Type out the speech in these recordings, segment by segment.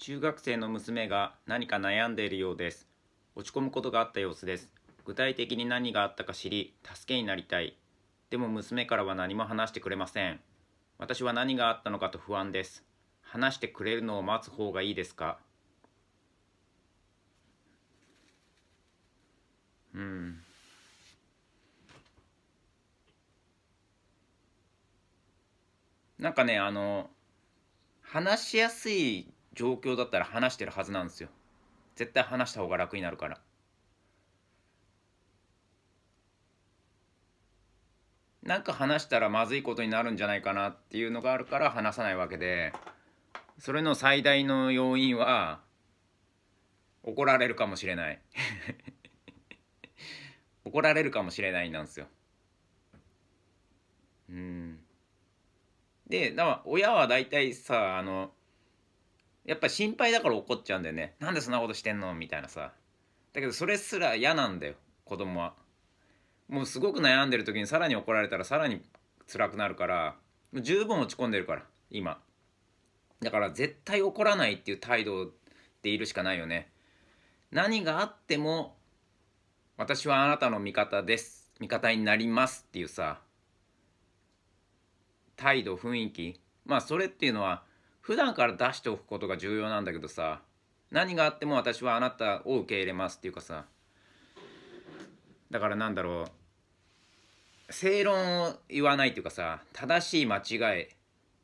中学生の娘が何か悩んでいるようです落ち込むことがあった様子です具体的に何があったか知り助けになりたいでも娘からは何も話してくれません私は何があったのかと不安です話してくれるのを待つ方がいいですかうんなんかねあの話しやすい状況だったら話してるはずなんですよ絶対話した方が楽になるからなんか話したらまずいことになるんじゃないかなっていうのがあるから話さないわけでそれの最大の要因は怒られるかもしれない 怒られるかもしれないなんですようんでだから親は大体さあのやっぱ心配だから怒っちゃうんだよねなんでそんなことしてんのみたいなさだけどそれすら嫌なんだよ子供はもうすごく悩んでる時にさらに怒られたらさらに辛くなるからもう十分落ち込んでるから今だから絶対怒らないっていう態度でいるしかないよね何があっても私はあなたの味方です味方になりますっていうさ態度雰囲気まあそれっていうのは普段から出しておくことが重要なんだけどさ何があっても私はあなたを受け入れますっていうかさだからなんだろう正論を言わないっていうかさ正しい間違い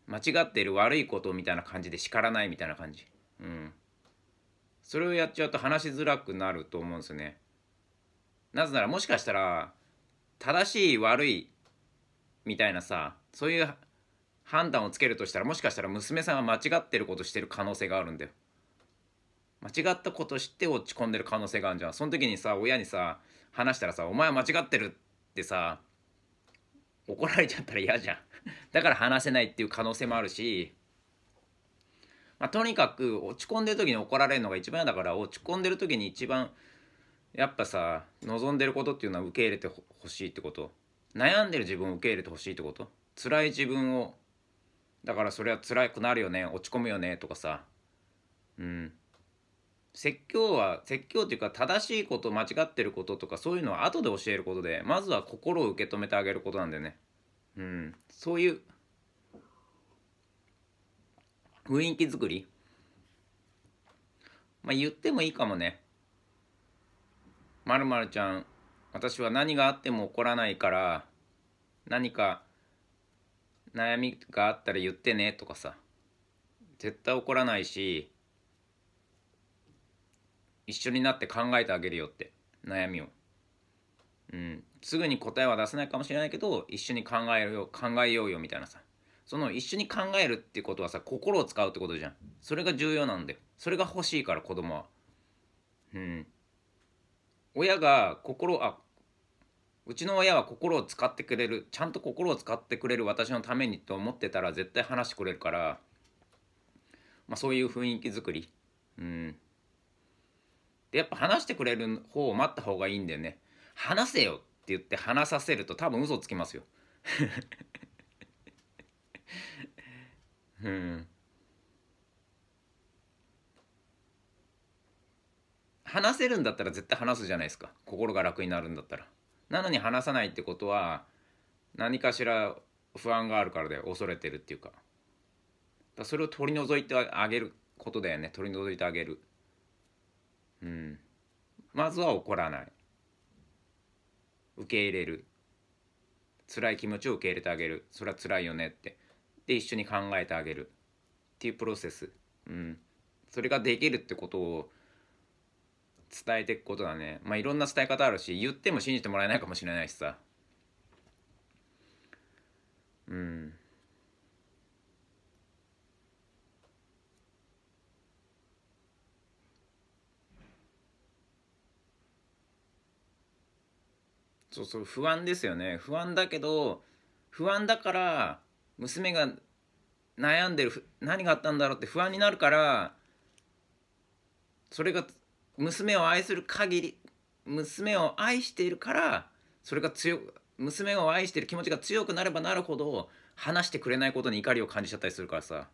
間違っている悪いことみたいな感じで叱らないみたいな感じうんそれをやっちゃうと話しづらくなると思うんですよねなぜならもしかしたら正しい悪いみたいなさそういう判断をつけるとしたらもしかしたら娘さんは間違ってることしてる可能性があるんだよ。間違ったことして落ち込んでる可能性があるじゃん。その時にさ親にさ話したらさ「お前は間違ってる」ってさ怒られちゃったら嫌じゃん。だから話せないっていう可能性もあるし、まあ、とにかく落ち込んでる時に怒られるのが一番嫌だから落ち込んでる時に一番やっぱさ望んでることっていうのは受け入れてほしいってこと悩んでる自分を受け入れてほしいってこと辛い自分をだからそれは辛くなるよね落ち込むよねとかさうん説教は説教っていうか正しいこと間違ってることとかそういうのは後で教えることでまずは心を受け止めてあげることなんだよねうんそういう雰囲気作りまあ言ってもいいかもねまるまるちゃん私は何があっても怒らないから何か悩みがあったら言ってねとかさ絶対怒らないし一緒になって考えてあげるよって悩みを、うん、すぐに答えは出せないかもしれないけど一緒に考えよう考えようよみたいなさその一緒に考えるってことはさ心を使うってことじゃんそれが重要なんだよそれが欲しいから子供はうん親が心あうちの親は心を使ってくれるちゃんと心を使ってくれる私のためにと思ってたら絶対話してくれるから、まあ、そういう雰囲気作りうんでやっぱ話してくれる方を待った方がいいんだよね話せよって言って話させると多分嘘つきますよ うん話せるんだったら絶対話すじゃないですか心が楽になるんだったらなのに話さないってことは何かしら不安があるからで恐れてるっていうかだそれを取り除いてあげることだよね取り除いてあげるうんまずは怒らない受け入れる辛い気持ちを受け入れてあげるそれは辛いよねってで一緒に考えてあげるっていうプロセスうんそれができるってことを伝えていくことだねまあいろんな伝え方あるし言っても信じてもらえないかもしれないしさうんそうそう不安ですよね不安だけど不安だから娘が悩んでる何があったんだろうって不安になるからそれが娘を愛する限り娘を愛しているからそれが強く娘を愛している気持ちが強くなればなるほど話してくれないことに怒りを感じちゃったりするからさ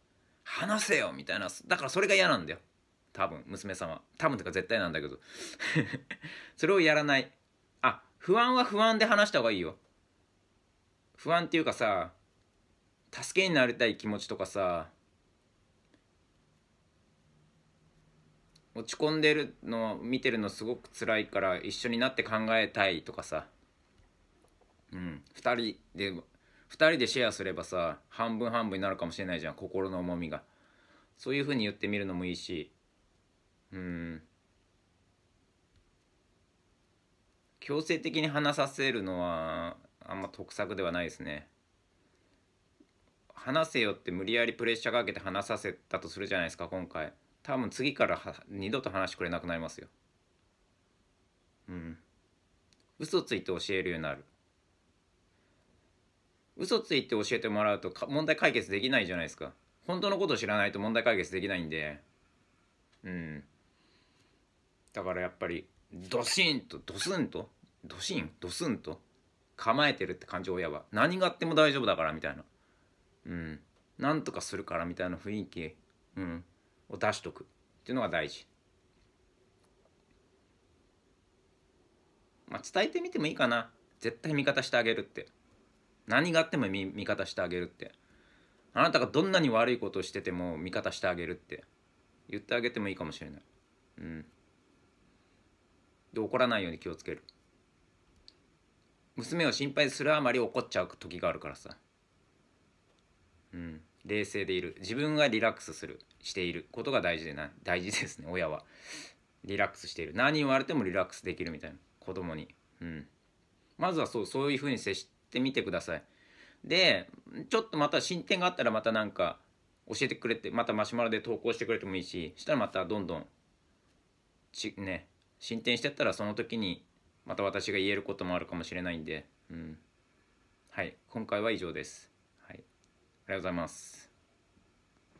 話せよみたいなだからそれが嫌なんだよ多分娘さんは多分とか絶対なんだけど それをやらないあ不安は不安で話した方がいいよ不安っていうかさ助けになりたい気持ちとかさ落ち込んでるの見てるのすごく辛いから一緒になって考えたいとかさうん2人で2人でシェアすればさ半分半分になるかもしれないじゃん心の重みがそういうふうに言ってみるのもいいしうん強制的に話させるのはあんま得策ではないですね話せよって無理やりプレッシャーかけて話させたとするじゃないですか今回多分次から二度と話してくれなくなりますようん嘘ついて教えるようになる嘘ついて教えてもらうと問題解決できないじゃないですか本当のこと知らないと問題解決できないんでうんだからやっぱりドシンとドスンとドシンドスンと構えてるって感じ親は何があっても大丈夫だからみたいなうんなんとかするからみたいな雰囲気うんを出しとくっていうのが大事。まあ、伝えてみてもいいかな絶対味方してあげるって何があっても味方してあげるってあなたがどんなに悪いことをしてても味方してあげるって言ってあげてもいいかもしれないうんで怒らないように気をつける娘を心配するあまり怒っちゃう時があるからさうん冷静でいる自分がリラックスするしていることが大事でな大事ですね親はリラックスしている何言われてもリラックスできるみたいな子供にうんまずはそうそういうふうに接してみてくださいでちょっとまた進展があったらまたなんか教えてくれてまたマシュマロで投稿してくれてもいいししたらまたどんどんちね進展してったらその時にまた私が言えることもあるかもしれないんでうんはい今回は以上ですありがとうございます。